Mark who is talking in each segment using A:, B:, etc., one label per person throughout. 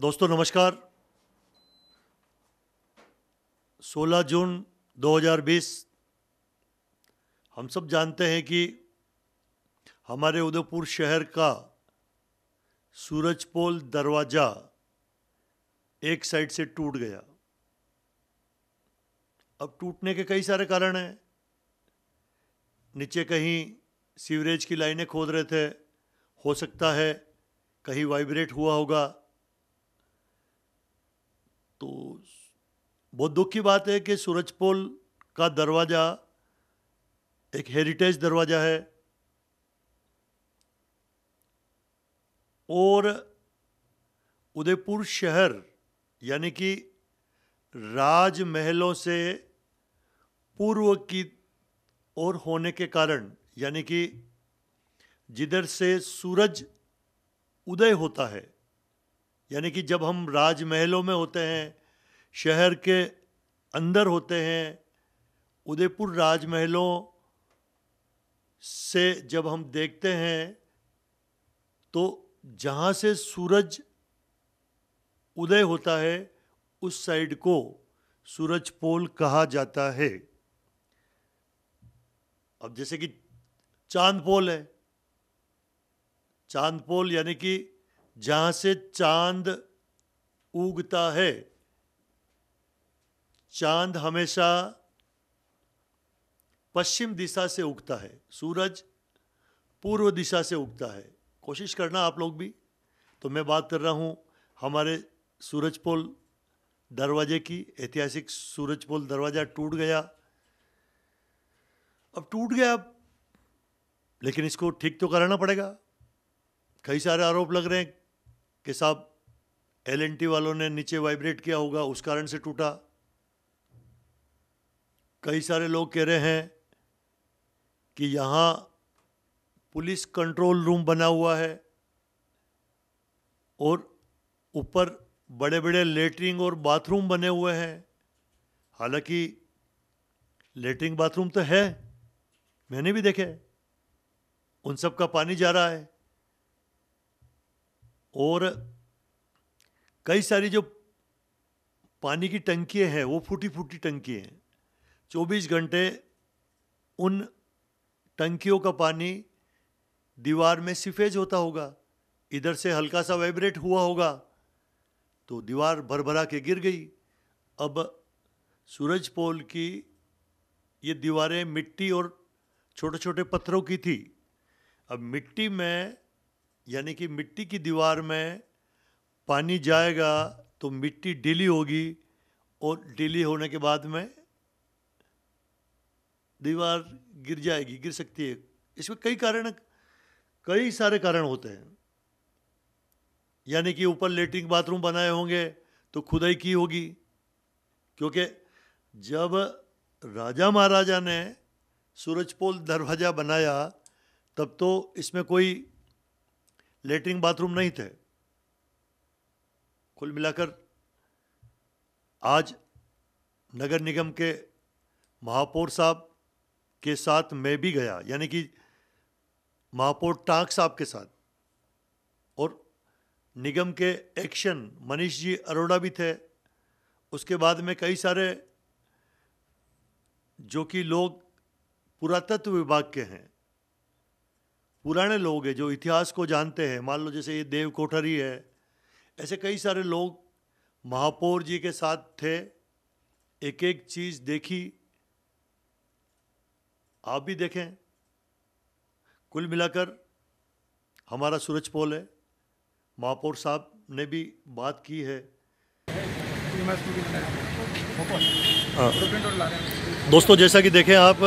A: दोस्तों नमस्कार 16 जून 2020 हम सब जानते हैं कि हमारे उदयपुर शहर का सूरजपोल दरवाज़ा एक साइड से टूट गया अब टूटने के कई सारे कारण हैं नीचे कहीं सीवरेज की लाइनें खोद रहे थे हो सकता है कहीं वाइब्रेट हुआ होगा तो बहुत दुख की बात है कि सूरजपोल का दरवाज़ा एक हेरिटेज दरवाज़ा है और उदयपुर शहर यानी कि राजमहलों से पूर्व की ओर होने के कारण यानी कि जिधर से सूरज उदय होता है यानी कि जब हम राजमहलों में होते हैं शहर के अंदर होते हैं उदयपुर राजमहलों से जब हम देखते हैं तो जहाँ से सूरज उदय होता है उस साइड को सूरज पोल कहा जाता है अब जैसे कि चांद पोल है चांद पोल यानी कि जहाँ से चांद उगता है चांद हमेशा पश्चिम दिशा से उगता है सूरज पूर्व दिशा से उगता है कोशिश करना आप लोग भी तो मैं बात कर रहा हूँ हमारे सूरजपोल दरवाजे की ऐतिहासिक सूरजपोल दरवाज़ा टूट गया अब टूट गया अब लेकिन इसको ठीक तो कराना पड़ेगा कई सारे आरोप लग रहे हैं कि साहब एल वालों ने नीचे वाइब्रेट किया होगा उस कारण से टूटा कई सारे लोग कह रहे हैं कि यहाँ पुलिस कंट्रोल रूम बना हुआ है और ऊपर बड़े बड़े लेटरिंग और बाथरूम बने हुए हैं हालांकि लेटरिंग बाथरूम तो है मैंने भी देखे उन सब का पानी जा रहा है और कई सारी जो पानी की टंकी हैं वो फूटी फूटी टंकी हैं 24 घंटे उन टंकियों का पानी दीवार में सिफेज होता होगा इधर से हल्का सा वाइब्रेट हुआ होगा तो दीवार भरभरा के गिर गई अब सूरज पोल की ये दीवारें मिट्टी और छोटे छोटे पत्थरों की थी अब मिट्टी में यानी कि मिट्टी की दीवार में पानी जाएगा तो मिट्टी डीली होगी और डीली होने के बाद में दीवार गिर जाएगी गिर सकती है इसमें कई कारण कई सारे कारण होते हैं यानी कि ऊपर लेटरिन बाथरूम बनाए होंगे तो खुदाई की होगी क्योंकि जब राजा महाराजा ने सूरजपोल दरवाज़ा बनाया तब तो इसमें कोई लेटरिन बाथरूम नहीं थे कुल मिलाकर आज नगर निगम के महापौर साहब के साथ मैं भी गया यानी कि महापौर टाक साहब के साथ और निगम के एक्शन मनीष जी अरोड़ा भी थे उसके बाद में कई सारे जो कि लोग पुरातत्व विभाग के हैं पुराने लोग हैं जो इतिहास को जानते हैं मान लो जैसे ये देव कोठरी है ऐसे कई सारे लोग महापौर जी के साथ थे एक एक चीज़ देखी आप भी देखें कुल मिलाकर हमारा सूरज पोल है महापौर साहब ने भी बात की है हाँ। दोस्तों जैसा कि देखें आप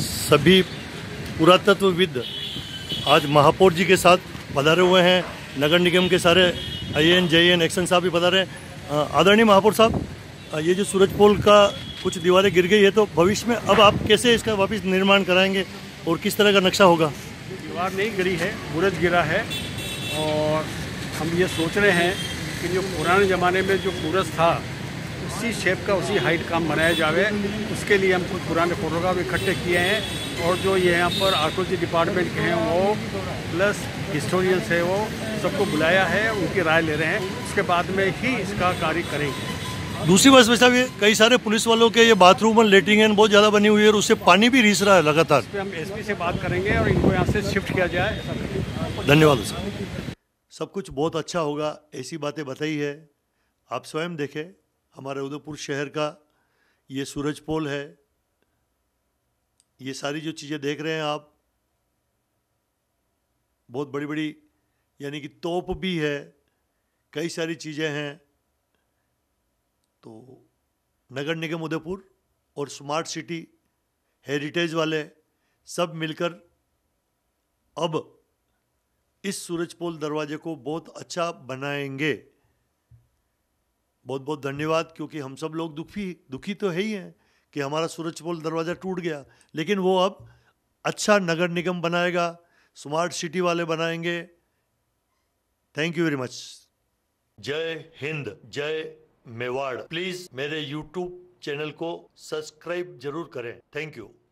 A: सभी पुरातत्वविद आज महापौर जी के साथ पधारे हुए हैं नगर निगम के सारे आई एन जे एन एक्शन साहब भी पधारे हैं आदरणीय महापौर साहब ये जो सूरज पोल का कुछ दीवारें गिर गई है तो भविष्य में अब आप कैसे इसका वापस निर्माण कराएंगे और किस तरह का नक्शा होगा दीवार नहीं गिरी है सूरज गिरा है और हम ये सोच रहे हैं कि जो पुराने ज़माने में जो सूरज था उसी शेप का उसी हाइट का बनाया जावे उसके लिए हम कुछ पुराने फोटोग्राफ इकट्ठे किए हैं और जो ये यहाँ पर आर्कोलॉजी डिपार्टमेंट के हैं वो प्लस हिस्टोरियंस है वो सबको बुलाया है उनकी राय ले रहे हैं उसके बाद में ही इसका कार्य करेंगे दूसरी बात भाई साहब कई सारे पुलिस वालों के ये बाथरूम और एन बहुत ज़्यादा बनी हुई है और उससे पानी भी रीस रहा है लगातार हम एसपी से बात करेंगे और इनको यहाँ से शिफ्ट किया जाए धन्यवाद सर सब कुछ बहुत अच्छा होगा ऐसी बातें बताई है आप स्वयं देखें हमारे उदयपुर शहर का ये सूरज पोल है ये सारी जो चीज़ें देख रहे हैं आप बहुत बड़ी बड़ी यानी कि तोप भी है कई सारी चीज़ें हैं तो नगर निगम उदयपुर और स्मार्ट सिटी हेरिटेज वाले सब मिलकर अब इस सूरज पोल दरवाजे को बहुत अच्छा बनाएंगे बहुत बहुत धन्यवाद क्योंकि हम सब लोग दुखी दुखी तो है ही हैं कि हमारा सूरजपोल दरवाज़ा टूट गया लेकिन वो अब अच्छा नगर निगम बनाएगा स्मार्ट सिटी वाले बनाएंगे थैंक यू वेरी मच जय हिंद जय मेवाड़ प्लीज़ मेरे यूट्यूब चैनल को सब्सक्राइब जरूर करें थैंक यू